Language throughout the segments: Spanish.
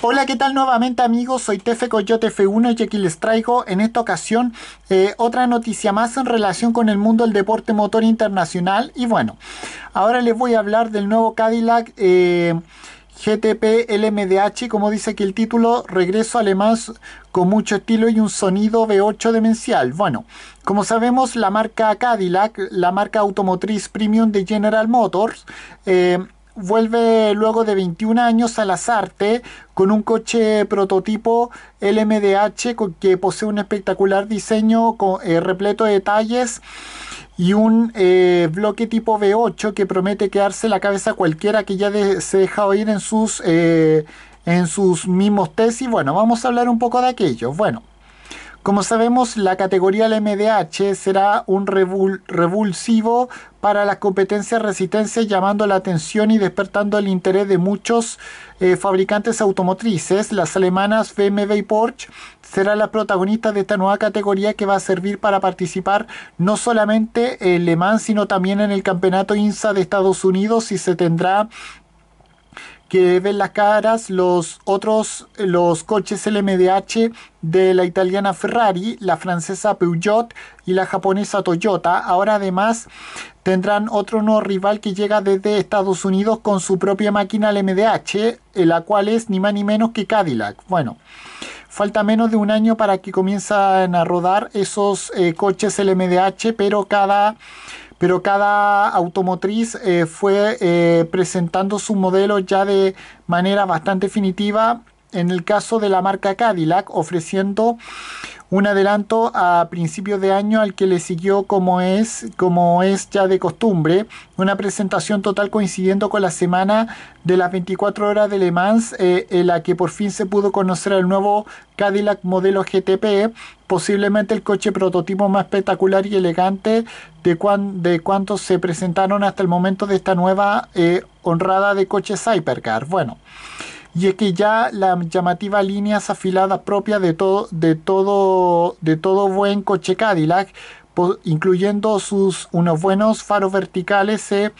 Hola, ¿qué tal nuevamente amigos? Soy Tefe Coyote F1 y aquí les traigo en esta ocasión eh, otra noticia más en relación con el mundo del deporte motor internacional. Y bueno, ahora les voy a hablar del nuevo Cadillac. Eh, GTP LMDH, como dice aquí el título, regreso alemán con mucho estilo y un sonido V8 demencial. Bueno, como sabemos, la marca Cadillac, la marca automotriz premium de General Motors, eh, vuelve luego de 21 años a las artes con un coche prototipo LMDH que posee un espectacular diseño con, eh, repleto de detalles y un eh, bloque tipo V8 que promete quedarse la cabeza cualquiera que ya se deja oír en sus, eh, en sus mismos tesis. Bueno, vamos a hablar un poco de aquello. Bueno. Como sabemos, la categoría del MDH será un revulsivo para las competencias resistencia, llamando la atención y despertando el interés de muchos eh, fabricantes automotrices. Las alemanas BMW y Porsche serán las protagonistas de esta nueva categoría que va a servir para participar no solamente en Le Mans, sino también en el Campeonato INSA de Estados Unidos y se tendrá que ven las caras los otros, eh, los coches LMDH de la italiana Ferrari, la francesa Peugeot y la japonesa Toyota. Ahora además tendrán otro nuevo rival que llega desde Estados Unidos con su propia máquina LMDH, eh, la cual es ni más ni menos que Cadillac. Bueno. Falta menos de un año para que comiencen a rodar esos eh, coches LMDH, pero cada pero cada automotriz eh, fue eh, presentando su modelo ya de manera bastante definitiva en el caso de la marca Cadillac, ofreciendo un adelanto a principios de año al que le siguió como es, como es ya de costumbre, una presentación total coincidiendo con la semana de las 24 horas de Le Mans, eh, en la que por fin se pudo conocer el nuevo Cadillac modelo GTP, posiblemente el coche prototipo más espectacular y elegante de, cuan, de cuantos se presentaron hasta el momento de esta nueva eh, honrada de coches Hypercar. Bueno y es que ya la llamativa línea afilada propia de todo, de todo, de todo buen coche Cadillac pues, incluyendo sus unos buenos faros verticales, se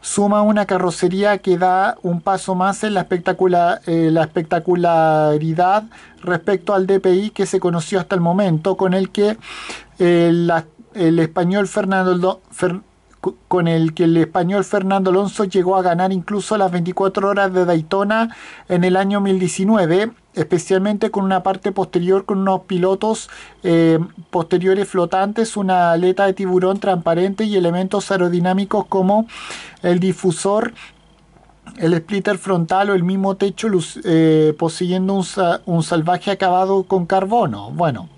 suma una carrocería que da un paso más en la, espectacular, eh, la espectacularidad respecto al DPI que se conoció hasta el momento, con el que eh, el español Fernando, con el que el español Fernando Alonso llegó a ganar incluso las 24 horas de Daytona en el año 2019, especialmente con una parte posterior con unos pilotos eh, posteriores flotantes, una aleta de tiburón transparente y elementos aerodinámicos como el difusor el splitter frontal o el mismo techo eh, poseyendo un, salvaje acabado con carbono. Bueno,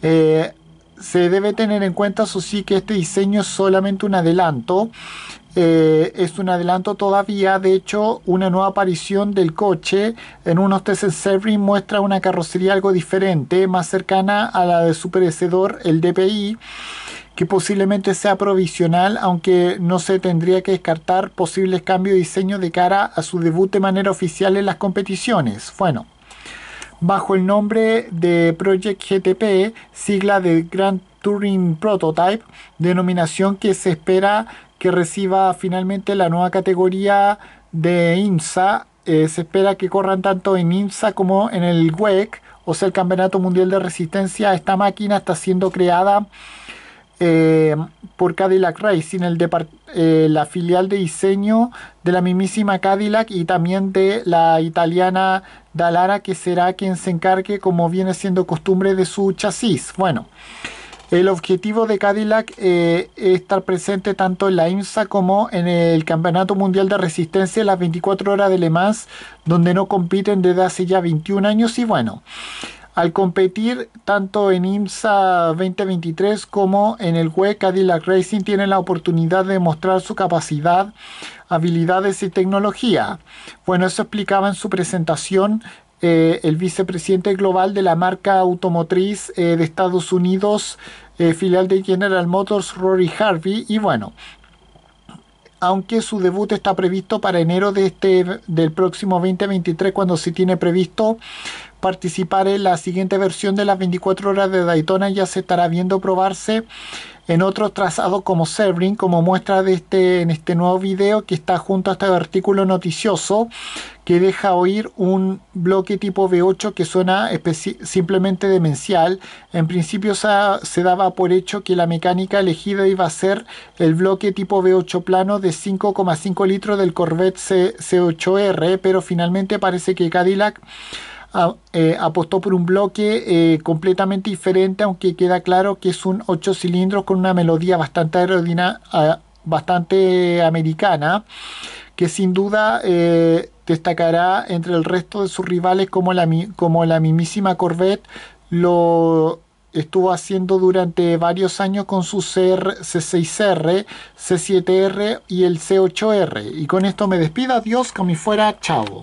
eh, se debe tener en cuenta, eso sí, que este diseño es solamente un adelanto. Eh, es un adelanto todavía, de hecho, una nueva aparición del coche en unos test en Sebring muestra una carrocería algo diferente, más cercana a la de su perecedor, el DPI, que posiblemente sea provisional, aunque no se tendría que descartar posibles cambios de diseño de cara a su debut de manera oficial en las competiciones. Bueno, bajo el nombre de Project GTP, sigla de Grand Touring Prototype, denominación que se espera que reciba finalmente la nueva categoría de INSA eh, se espera que corran tanto en INSA como en el WEC, o sea, el Campeonato Mundial de Resistencia. Esta máquina está siendo creada eh, por Cadillac Racing, el eh, la filial de diseño de la mismísima Cadillac y también de la italiana Dalara, que será quien se encargue, como viene siendo costumbre, de su chasis. Bueno. El objetivo de Cadillac eh, es estar presente tanto en la IMSA como en el Campeonato Mundial de Resistencia las 24 horas de Le Mans, donde no compiten desde hace ya 21 años. Y bueno, al competir tanto en IMSA 2023 como en el WEC Cadillac Racing tienen la oportunidad de mostrar su capacidad, habilidades y tecnología. Bueno, eso explicaba en su presentación eh, el vicepresidente global de la marca automotriz eh, de Estados Unidos, eh, filial de General Motors, Rory Harvey. Y bueno, aunque su debut está previsto para enero de este, del próximo 2023, cuando se tiene previsto participar en la siguiente versión de las 24 horas de Daytona ya se estará viendo probarse en otros trazados como Sebring, como muestra de este, en este nuevo video que está junto a este artículo noticioso que deja oír un bloque tipo V8 que suena simplemente demencial. En principio se, se, daba por hecho que la mecánica elegida iba a ser el bloque tipo V8 plano de 5,5 litros del Corvette C 8 r pero finalmente parece que Cadillac eh, apostó por un bloque eh, completamente diferente, aunque queda claro que es un 8 cilindros con una melodía bastante aerodinámica, bastante americana, que sin duda eh, destacará entre el resto de sus rivales como la, como la mismísima Corvette lo estuvo haciendo durante varios años con su C6R, C7R y el C8R. Y con esto me despido, adiós, como fuera, chao.